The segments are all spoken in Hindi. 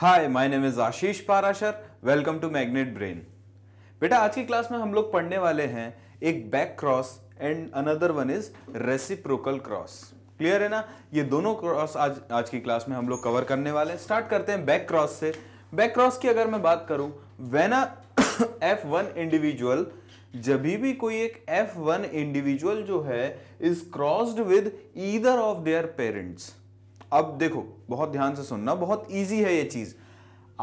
hi my name is Ashish Parashar welcome to Magnet Brain बेटा आज की क्लास में हम लोग पढ़ने वाले हैं एक back cross and another one is reciprocal cross clear है ना ये दोनों क्रॉस आज आज की क्लास में हम लोग कवर करने वाले हैं स्टार्ट करते हैं बैक क्रॉस से बैक क्रॉस की अगर मैं बात करूं वेन एफ वन इंडिविजुअल जब भी कोई एक एफ वन इंडिविजुअल जो है is crossed with either of their parents अब देखो बहुत ध्यान से सुनना बहुत ईजी है ये चीज़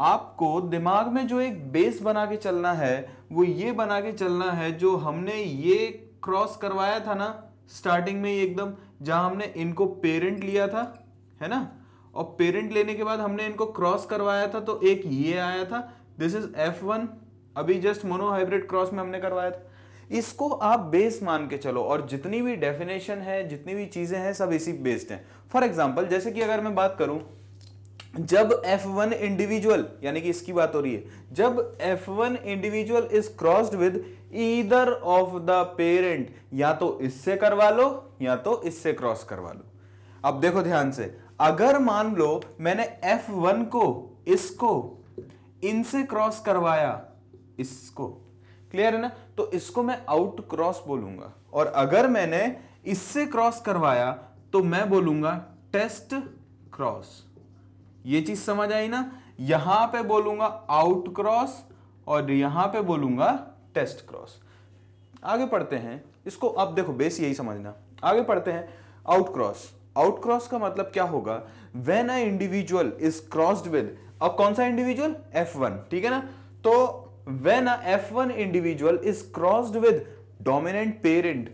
आपको दिमाग में जो एक बेस बना के चलना है वो ये बना के चलना है जो हमने ये क्रॉस करवाया था ना स्टार्टिंग में एकदम जहां हमने इनको पेरेंट लिया था है ना और पेरेंट लेने के बाद हमने इनको क्रॉस करवाया था तो एक ये आया था दिस इज एफ वन अभी जस्ट मोनोहाइब्रिड क्रॉस में हमने करवाया था इसको आप बेस मान के चलो और जितनी भी डेफिनेशन है जितनी भी चीजें हैं सब इसी बेस्ड हैं फॉर एग्जाम्पल जैसे कि अगर मैं बात करूं जब F1 इंडिविजुअल यानी कि इसकी बात हो रही है जब F1 individual is crossed with either of the parent या तो इससे करवा लो या तो इससे क्रॉस करवा लो अब देखो ध्यान से अगर मान लो मैंने F1 को इसको इनसे क्रॉस करवाया इसको क्लियर है ना तो इसको मैं आउट क्रॉस बोलूंगा और अगर मैंने इससे क्रॉस करवाया तो मैं बोलूंगा टेस्ट क्रॉस ये चीज समझ आई ना यहां पे बोलूंगा आउट क्रॉस और यहां पे बोलूंगा टेस्ट क्रॉस आगे पढ़ते हैं इसको अब देखो बेस यही समझना आगे पढ़ते हैं आउट क्रॉस आउट क्रॉस का मतलब क्या होगा when a individual is crossed with अब कौन सा इंडिविजुअल एफ वन ठीक है ना तो when a F1 individual is crossed with dominant parent,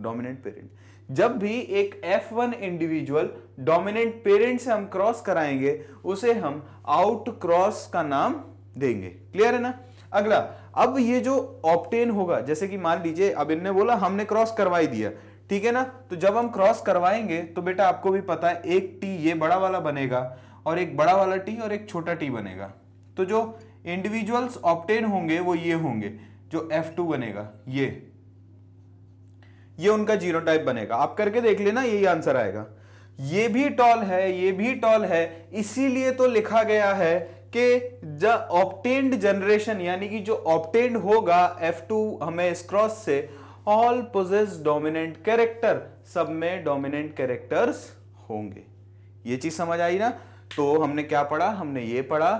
dominant parent, जब भी एक F1 इंडिविजुअल डोमिनेंट पेरेंट से हम क्रॉस कराएंगे उसे हम आउट क्रॉस का नाम देंगे क्लियर है ना अगला अब ये जो ऑप्टेन होगा जैसे कि मान लीजिए अब इनने बोला हमने क्रॉस करवाई दिया ठीक है ना तो जब हम क्रॉस करवाएंगे तो बेटा आपको भी पता है एक टी ये बड़ा वाला बनेगा और एक बड़ा वाला टी और एक छोटा टी बनेगा तो जो इंडिविजुअल्स ऑप्टेन होंगे वो ये होंगे जो F2 बनेगा ये ये उनका जीरो टाइप बनेगा आप करके देख लेना यही आंसर आएगा ये भी टॉल है ये भी टॉल है इसीलिए तो लिखा गया है कि ऑप्टेंड जनरेशन यानी कि जो ऑप्टेंड होगा F2 हमें इस क्रॉस से ऑल पोजेस डोमिनेंट कैरेक्टर सब में डोमिनेंट कैरेक्टर्स होंगे ये चीज समझ आई ना तो हमने क्या पढ़ा हमने ये पढ़ा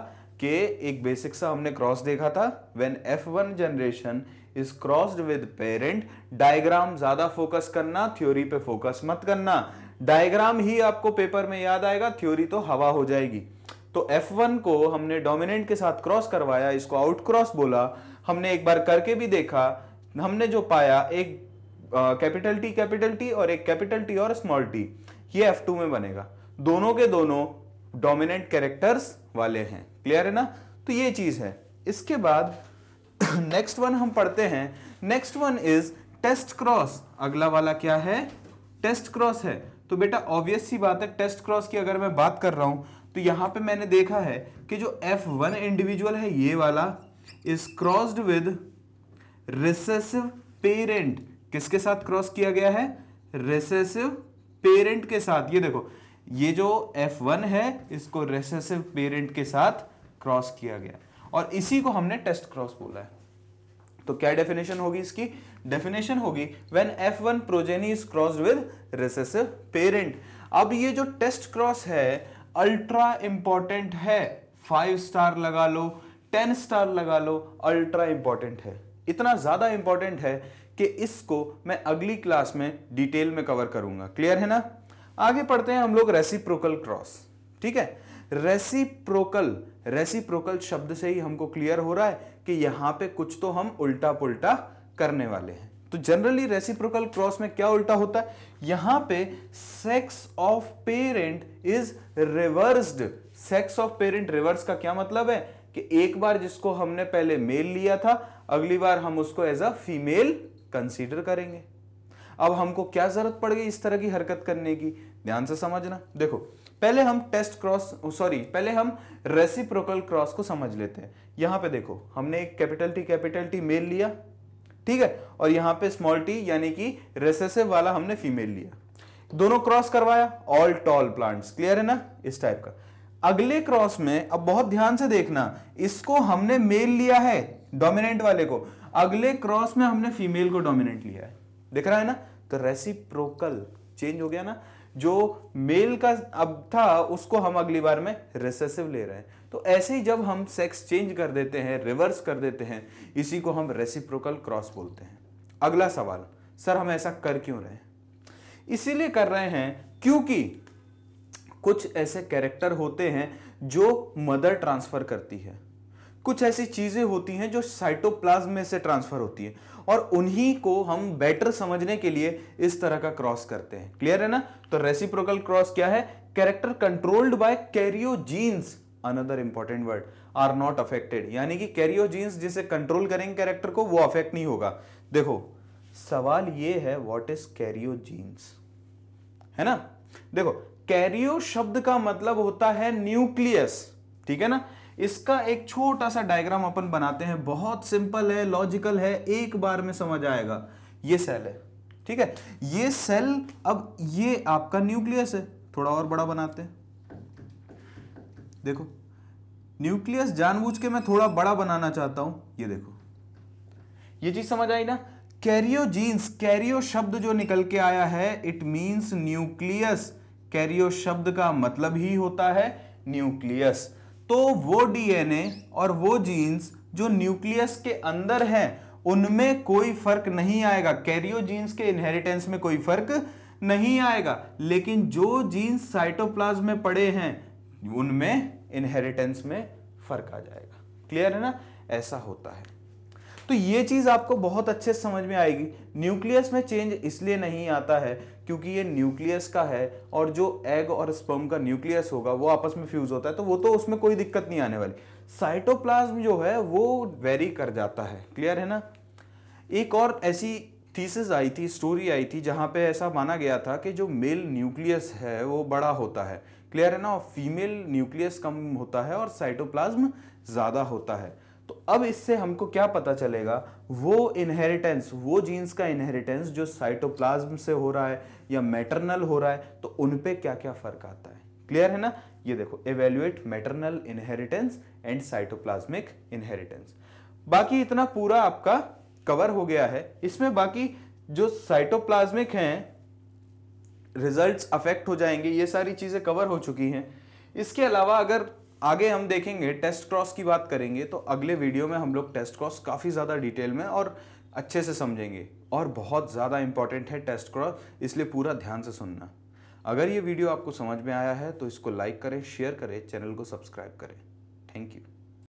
कि एक बेसिक सा हमने क्रॉस देखा था when one generation is crossed with parent diagram ज्यादा फोकस करना थ्योरी पे फोकस मत करना डायग्राम ही आपको पेपर में याद आएगा थ्योरी तो हवा हो जाएगी तो F1 को हमने डोमिनेंट के साथ क्रॉस करवाया इसको आउट क्रॉस बोला हमने एक बार करके भी देखा हमने जो पाया एक कैपिटल टी कैपिटल टी और एक कैपिटल टी और स्मॉल टी ये F2 में बनेगा दोनों के दोनों डोमिनेंट कैरेक्टर्स वाले हैं क्लियर है ना तो ये चीज़ है इसके बाद नेक्स्ट वन हम पढ़ते हैं next one is test cross अगला वाला क्या है टेस्ट क्रॉस है तो बेटा ऑब्वियस सी बात है टेस्ट क्रॉस की अगर मैं बात कर रहा हूं तो यहां पे मैंने देखा है कि जो एफ वन इंडिविजुअल है ये वाला is crossed with recessive parent किसके साथ क्रॉस किया गया है रिसेसिव पेरेंट के साथ ये देखो ये जो एफ वन है इसको रेसेसिव पेरेंट के साथ क्रॉस किया गया और इसी को हमने टेस्ट क्रॉस बोला है तो क्या डेफिनेशन होगी इसकी डेफिनेशन होगी when F one progeny is cross with recessive parent अब ये जो टेस्ट क्रॉस है अल्ट्रा इंपॉर्टेंट है फाइव स्टार लगा लो टेन स्टार लगा लो अल्ट्रा इंपॉर्टेंट है इतना ज़्यादा इंपॉर्टेंट है कि इसको मैं अगली क्लास में डिटेल में कवर करूंगा क्लियर है ना आगे पढ़ते हैं हम लोग रेसिप्रोकल क्रॉस ठीक है रेसिप्रोकल रेसिप्रोकल शब्द से ही हमको क्लियर हो रहा है कि यहां पे कुछ तो हम उल्टा पुल्टा करने वाले हैं तो जनरली रेसिप्रोकल क्रॉस में क्या उल्टा होता है यहां पे sex of parent is reversed sex of parent reverse का क्या मतलब है कि एक बार जिसको हमने पहले मेल लिया था अगली बार हम उसको एज अ फीमेल कंसीडर करेंगे अब हमको क्या जरूरत पड़ गई इस तरह की हरकत करने की ध्यान से समझना देखो पहले हम टेस्ट क्रॉस सॉरी पहले हम रेसिप्रोकल क्रॉस को समझ लेते हैं यहां पे देखो हमने एक capital T capital T male लिया ठीक है और यहां पे स्मॉल टी यानी कि रेसेसिव वाला हमने फीमेल लिया दोनों क्रॉस करवाया ऑल टॉल प्लांट्स क्लियर है ना इस टाइप का अगले क्रॉस में अब बहुत ध्यान से देखना इसको हमने मेल लिया है डोमिनेंट वाले को अगले क्रॉस में हमने फीमेल को डोमिनेंट लिया है दिख रहा है ना तो रेसिप्रोकल चेंज हो गया ना जो मेल का अब था उसको हम अगली बार में रिसेसिव ले रहे हैं तो ऐसे ही जब हम सेक्स चेंज कर देते हैं रिवर्स कर देते हैं इसी को हम रेसिप्रोकल क्रॉस बोलते हैं अगला सवाल सर हम ऐसा कर क्यों रहे इसीलिए कर रहे हैं क्योंकि कुछ ऐसे कैरेक्टर होते हैं जो मदर ट्रांसफर करती है कुछ ऐसी चीज़ें होती हैं जो साइटोप्लाज्म में से ट्रांसफ़र होती है और उन्हीं को हम बेटर समझने के लिए इस तरह का क्रॉस करते हैं क्लियर है ना तो रेसिप्रोकल क्रॉस क्या है character controlled by karyogenes another important word are not affected यानी कि कैरियोजीन्स जिसे कंट्रोल करेंगे कैरेक्टर को वो अफेक्ट नहीं होगा देखो सवाल ये है व्हाट इज कैरियोजीन्स है ना देखो कैरियो शब्द का मतलब होता है न्यूक्लियस ठीक है ना इसका एक छोटा सा डायग्राम अपन बनाते हैं बहुत सिंपल है लॉजिकल है एक बार में समझ आएगा ये सेल है ठीक है ये सेल अब ये आपका न्यूक्लियस है थोड़ा और बड़ा बनाते हैं देखो न्यूक्लियस जानबूझ के मैं थोड़ा बड़ा बनाना चाहता हूं ये देखो ये चीज समझ आई ना कैरियो जीन्स कैरियो शब्द जो निकल के आया है इट मींस न्यूक्लियस कैरियो शब्द का मतलब ही होता है न्यूक्लियस तो वो डीएनए और वो जीन्स जो न्यूक्लियस के अंदर है उनमें कोई फर्क नहीं आएगा कैरियो जीन्स के इनहेरिटेंस में कोई फर्क नहीं आएगा लेकिन जो जीन्स साइटोप्लाज्म में पड़े हैं उनमें इनहेरिटेंस में फर्क आ जाएगा क्लियर है ना ऐसा होता है तो ये चीज़ आपको बहुत अच्छे से समझ में आएगी न्यूक्लियस में चेंज इसलिए नहीं आता है क्योंकि ये न्यूक्लियस का है और जो एग और स्पर्म का न्यूक्लियस होगा वो आपस में फ्यूज होता है तो वो तो उसमें कोई दिक्कत नहीं आने वाली साइटोप्लाज्म जो है वो वेरी कर जाता है क्लियर है ना एक और ऐसी थीसिस आई थी स्टोरी आई थी जहां पे ऐसा माना गया था कि जो मेल न्यूक्लियस है वो बड़ा होता है क्लियर है ना और फीमेल न्यूक्लियस कम होता है और साइटोप्लाज्म ज़्यादा होता है अब इससे हमको क्या पता चलेगा वो इनहेरिटेंस वो जीन्स का इनहेरिटेंस जो साइटोप्लाज्म से हो रहा है या मैटरनल हो रहा है तो उन पे क्या क्या फ़र्क आता है क्लियर है ना ये देखो evaluate maternal inheritance and cytoplasmic inheritance बाकी इतना पूरा आपका कवर हो गया है इसमें बाकी जो साइटोप्लाज्मिक हैं रिजल्ट्स अफेक्ट हो जाएंगे ये सारी चीज़ें कवर हो चुकी हैं इसके अलावा अगर आगे हम देखेंगे टेस्ट क्रॉस की बात करेंगे तो अगले वीडियो में हम लोग टेस्ट क्रॉस काफ़ी ज़्यादा डिटेल में और अच्छे से समझेंगे और बहुत ज़्यादा इंपॉर्टेंट है टेस्ट क्रॉस इसलिए पूरा ध्यान से सुनना अगर ये वीडियो आपको समझ में आया है तो इसको लाइक करें शेयर करें चैनल को सब्सक्राइब करें थैंक यू